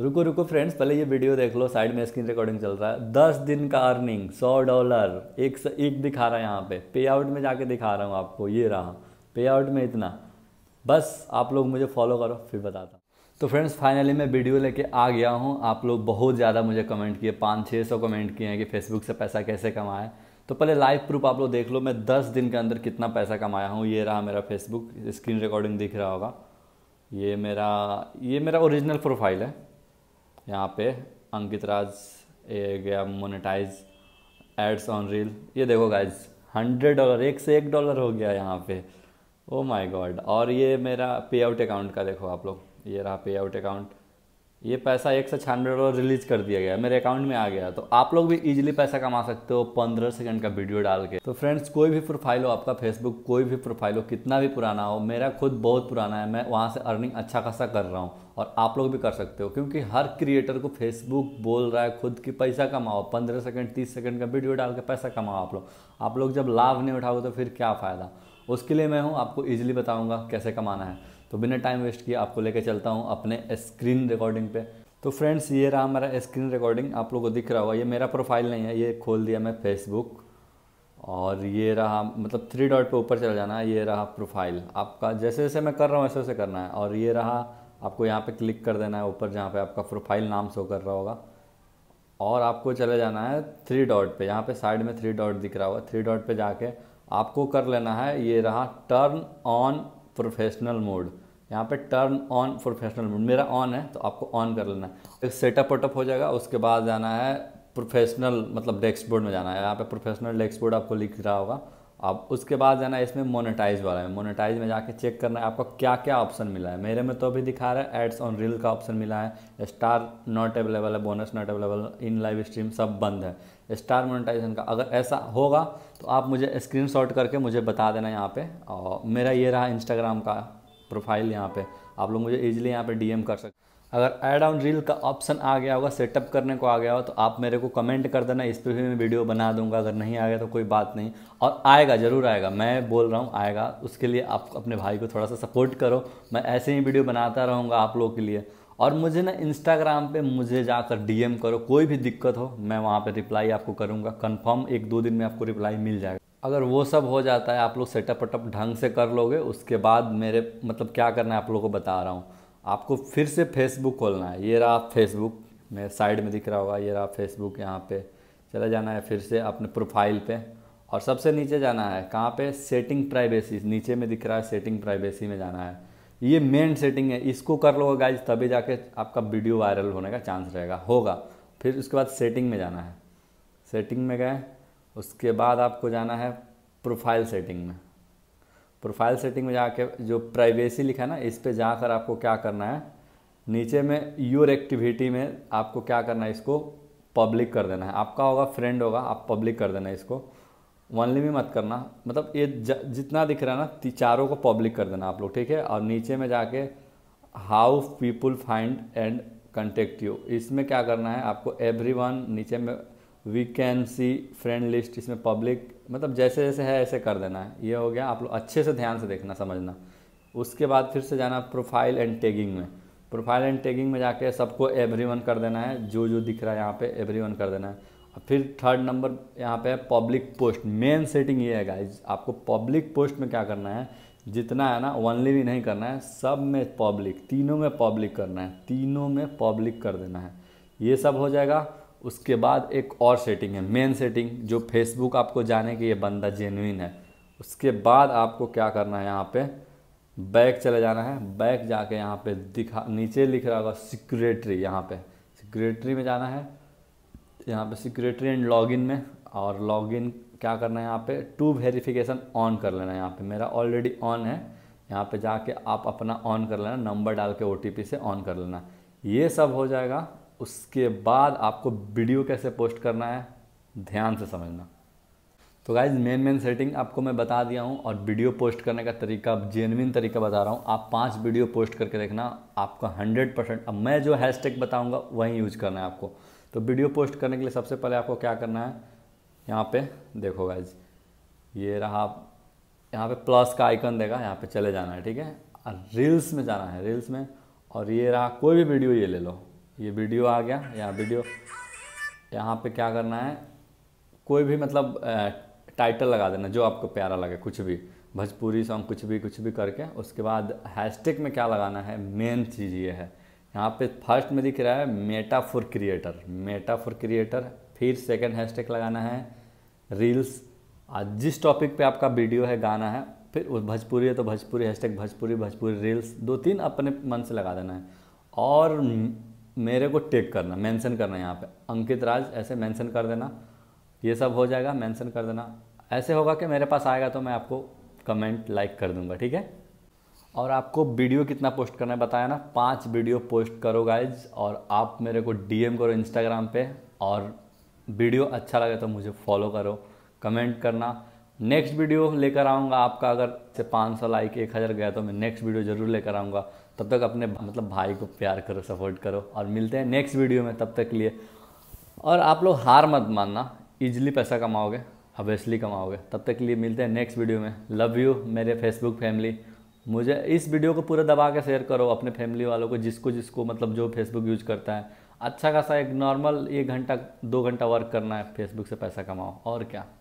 रुको रुको फ्रेंड्स पहले ये वीडियो देख लो साइड में स्क्रीन रिकॉर्डिंग चल रहा है दस दिन का अर्निंग सौ डॉलर एक स, एक दिखा रहा है यहाँ पे पे आउट में जाके दिखा रहा हूँ आपको ये रहा पे आउट में इतना बस आप लोग मुझे फॉलो करो फिर बताता हूँ तो फ्रेंड्स फाइनली मैं वीडियो लेके आ गया हूँ आप लोग बहुत ज़्यादा मुझे कमेंट किए पाँच छः सौ कमेंट किए हैं कि फेसबुक से पैसा कैसे कमाए तो पहले लाइव प्रूफ आप लोग देख लो मैं दस दिन के अंदर कितना पैसा कमाया हूँ ये रहा मेरा फेसबुक स्क्रीन रिकॉर्डिंग दिख रहा होगा ये मेरा ये मेरा ओरिजिनल प्रोफाइल है यहाँ पे अंकित राज ये गया मोनेटाइज एड्स ऑन रील ये देखो गाइज हंड्रेड डॉलर एक से एक डॉलर हो गया यहाँ पे ओ माय गॉड और ये मेरा पे आउट अकाउंट का देखो आप लोग ये रहा पे आउट अकाउंट ये पैसा एक सौ छियानवे डॉलर रिलीज कर दिया गया मेरे अकाउंट में आ गया तो आप लोग भी इजीली पैसा कमा सकते हो पंद्रह सेकंड का वीडियो डाल के तो फ्रेंड्स कोई भी प्रोफाइल हो आपका फेसबुक कोई भी प्रोफाइल हो कितना भी पुराना हो मेरा खुद बहुत पुराना है मैं वहाँ से अर्निंग अच्छा खासा कर रहा हूँ और आप लोग भी कर सकते हो क्योंकि हर क्रिएटर को फेसबुक बोल रहा है खुद की पैसा कमाओ पंद्रह सेकेंड तीस सेकेंड का वीडियो डाल के पैसा कमाओ आप लोग आप लोग जब लाभ नहीं उठाओगे तो फिर क्या फ़ायदा उसके लिए मैं हूँ आपको ईजिली बताऊँगा कैसे कमाना है तो बिना टाइम वेस्ट किए आपको लेकर चलता हूँ अपने स्क्रीन रिकॉर्डिंग पे तो फ्रेंड्स ये रहा मेरा स्क्रीन रिकॉर्डिंग आप लोगों को दिख रहा होगा ये मेरा प्रोफाइल नहीं है ये खोल दिया मैं फेसबुक और ये रहा मतलब थ्री डॉट पे ऊपर चला जाना ये रहा प्रोफाइल आपका जैसे जैसे मैं कर रहा हूँ वैसे वैसे करना है और ये रहा आपको यहाँ पे क्लिक कर देना है ऊपर जहाँ पे आपका प्रोफाइल नाम शो कर रहा होगा और आपको चले जाना है थ्री डॉट पे यहाँ पे साइड में थ्री डॉट दिख रहा होगा थ्री डॉट पे जाके आपको कर लेना है ये रहा टर्न ऑन प्रोफेशनल मोड यहाँ पे टर्न ऑन प्रोफेशनल मोड मेरा ऑन है तो आपको ऑन कर लेना है एक सेटअप वटअप हो जाएगा उसके बाद जाना है प्रोफेशनल मतलब बोर्ड में जाना है यहाँ पे प्रोफेशनल डेस्कबोर्ड आपको लिख रहा होगा अब उसके बाद जाना इसमें मोनेटाइज वाला है मोनेटाइज में जाके चेक करना है आपको क्या क्या ऑप्शन मिला है मेरे में तो अभी दिखा रहा है एड्स ऑन रील का ऑप्शन मिला है स्टार नॉट अवेलेबल है bonus not available in live stream सब बंद है स्टार मोनेटाइजेशन का अगर ऐसा होगा तो आप मुझे स्क्रीन करके मुझे बता देना यहाँ पर और मेरा ये रहा इंस्टाग्राम का प्रोफाइल यहाँ पर आप लोग मुझे ईजिली यहाँ पर डी कर सकते अगर एड ऑन रील का ऑप्शन आ गया होगा सेटअप करने को आ गया हो तो आप मेरे को कमेंट कर देना इस पर भी मैं वीडियो बना दूंगा अगर नहीं आ गया तो कोई बात नहीं और आएगा ज़रूर आएगा मैं बोल रहा हूँ आएगा उसके लिए आप अपने भाई को थोड़ा सा सपोर्ट करो मैं ऐसे ही वीडियो बनाता रहूँगा आप लोगों के लिए और मुझे ना इंस्टाग्राम पर मुझे जाकर डी करो कोई भी दिक्कत हो मैं वहाँ पर रिप्लाई आपको करूँगा कन्फर्म एक दो दिन में आपको रिप्लाई मिल जाएगा अगर वो सब हो जाता है आप लोग सेटअप वटअप ढंग से कर लोगे उसके बाद मेरे मतलब क्या करना है आप लोगों को बता रहा हूँ आपको फिर से फेसबुक खोलना है ये रहा फेसबुक में साइड में दिख रहा होगा ये रहा फेसबुक यहाँ पे चला जाना है फिर से अपने प्रोफाइल पे और सबसे नीचे जाना है कहाँ पे सेटिंग प्राइवेसी नीचे में दिख रहा है सेटिंग प्राइवेसी में जाना है ये मेन सेटिंग है इसको कर लो गाइज तभी जाके आपका वीडियो वायरल होने का चांस रहेगा होगा फिर उसके बाद सेटिंग में जाना है सेटिंग में गए उसके बाद आपको जाना है प्रोफाइल सेटिंग में प्रोफाइल सेटिंग में जाके जो प्राइवेसी लिखा है ना इस पर जाकर आपको क्या करना है नीचे में योर एक्टिविटी में आपको क्या करना है इसको पब्लिक कर देना है आपका होगा फ्रेंड होगा आप पब्लिक कर देना इसको वनली भी मत करना मतलब ये जितना दिख रहा है ना चारों को पब्लिक कर देना आप लोग ठीक है और नीचे में जाके how people find and contact you इसमें क्या करना है आपको एवरी वन नीचे में we can see friend list इसमें पब्लिक मतलब जैसे जैसे है ऐसे कर देना है ये हो गया आप लोग अच्छे से ध्यान से देखना समझना उसके बाद फिर से जाना प्रोफाइल एंड टैगिंग में प्रोफाइल एंड टैगिंग में जाके सबको एवरी वन कर देना है जो जो दिख रहा है यहाँ पे एवरी वन कर देना है और फिर थर्ड नंबर यहाँ पे है पब्लिक पोस्ट मेन सेटिंग ये है गाइज आपको पब्लिक पोस्ट में क्या करना है जितना है ना ओनली भी नहीं करना है सब में पब्लिक तीनों में पब्लिक करना है तीनों में पब्लिक कर देना है ये सब हो जाएगा उसके बाद एक और सेटिंग है मेन सेटिंग जो फेसबुक आपको जाने कि ये बंदा जेनुइन है उसके बाद आपको क्या करना है यहाँ पे बैक चले जाना है बैक जाके यहाँ पे दिखा नीचे लिख रहा होगा सिक्रेटरी यहाँ पे सिक्रेटरी में जाना है यहाँ पे सिक्रेटरी एंड लॉगिन में और लॉगिन क्या करना है यहाँ पे टू वेरिफिकेशन ऑन कर लेना है यहाँ पे मेरा ऑलरेडी ऑन है यहाँ पे जाके आप अपना ऑन कर लेना नंबर डाल के ओ से ऑन कर लेना ये सब हो जाएगा उसके बाद आपको वीडियो कैसे पोस्ट करना है ध्यान से समझना तो गाइज मेन मेन सेटिंग आपको मैं बता दिया हूँ और वीडियो पोस्ट करने का तरीका जेनविन तरीका बता रहा हूँ आप पांच वीडियो पोस्ट करके देखना आपका हंड्रेड परसेंट अब मैं जो हैशटैग बताऊँगा वही यूज करना है आपको तो वीडियो पोस्ट करने के लिए सबसे पहले आपको क्या करना है यहाँ पे देखो गाइज ये रहा यहाँ पे प्लस का आइकन देगा यहाँ पे चले जाना है ठीक है रील्स में जाना है रील्स में और ये रहा कोई भी वीडियो ये ले लो ये वीडियो आ गया यहाँ वीडियो यहाँ पे क्या करना है कोई भी मतलब टाइटल लगा देना जो आपको प्यारा लगे कुछ भी भोजपुरी सॉन्ग कुछ भी कुछ भी करके उसके बाद हैशटैग में क्या लगाना है मेन चीज़ ये है यहाँ पे फर्स्ट में दिख रहा है Meta for creator Meta for creator फिर सेकंड हैशटैग लगाना है रील्स आज जिस टॉपिक पे आपका वीडियो है गाना है फिर भोजपुरी है तो भोजपुरी हैशटैग भोजपुरी भोजपुरी रील्स दो तीन अपने मन से लगा देना है और मेरे को टेक करना मेंशन करना यहाँ पे अंकित राज ऐसे मेंशन कर देना ये सब हो जाएगा मेंशन कर देना ऐसे होगा कि मेरे पास आएगा तो मैं आपको कमेंट लाइक कर दूंगा ठीक है और आपको वीडियो कितना पोस्ट करना है बताया ना पांच वीडियो पोस्ट करो गाइज और आप मेरे को डीएम करो इंस्टाग्राम पे और वीडियो अच्छा लगे तो मुझे फॉलो करो कमेंट करना नेक्स्ट वीडियो लेकर आऊँगा आपका अगर से पाँच लाइक एक गया तो मैं नेक्स्ट वीडियो ज़रूर लेकर आऊँगा तब तक अपने मतलब भाई को प्यार करो सपोर्ट करो और मिलते हैं नेक्स्ट वीडियो में तब तक लिए और आप लोग हार मत मानना ईजिली पैसा कमाओगे हवेसली कमाओगे तब तक के लिए मिलते हैं नेक्स्ट वीडियो में लव यू मेरे फेसबुक फैमिली मुझे इस वीडियो को पूरा दबा के शेयर करो अपने फैमिली वालों को जिसको जिसको मतलब जो फेसबुक यूज करता है अच्छा खासा एक नॉर्मल एक घंटा दो घंटा वर्क करना है फेसबुक से पैसा कमाओ और क्या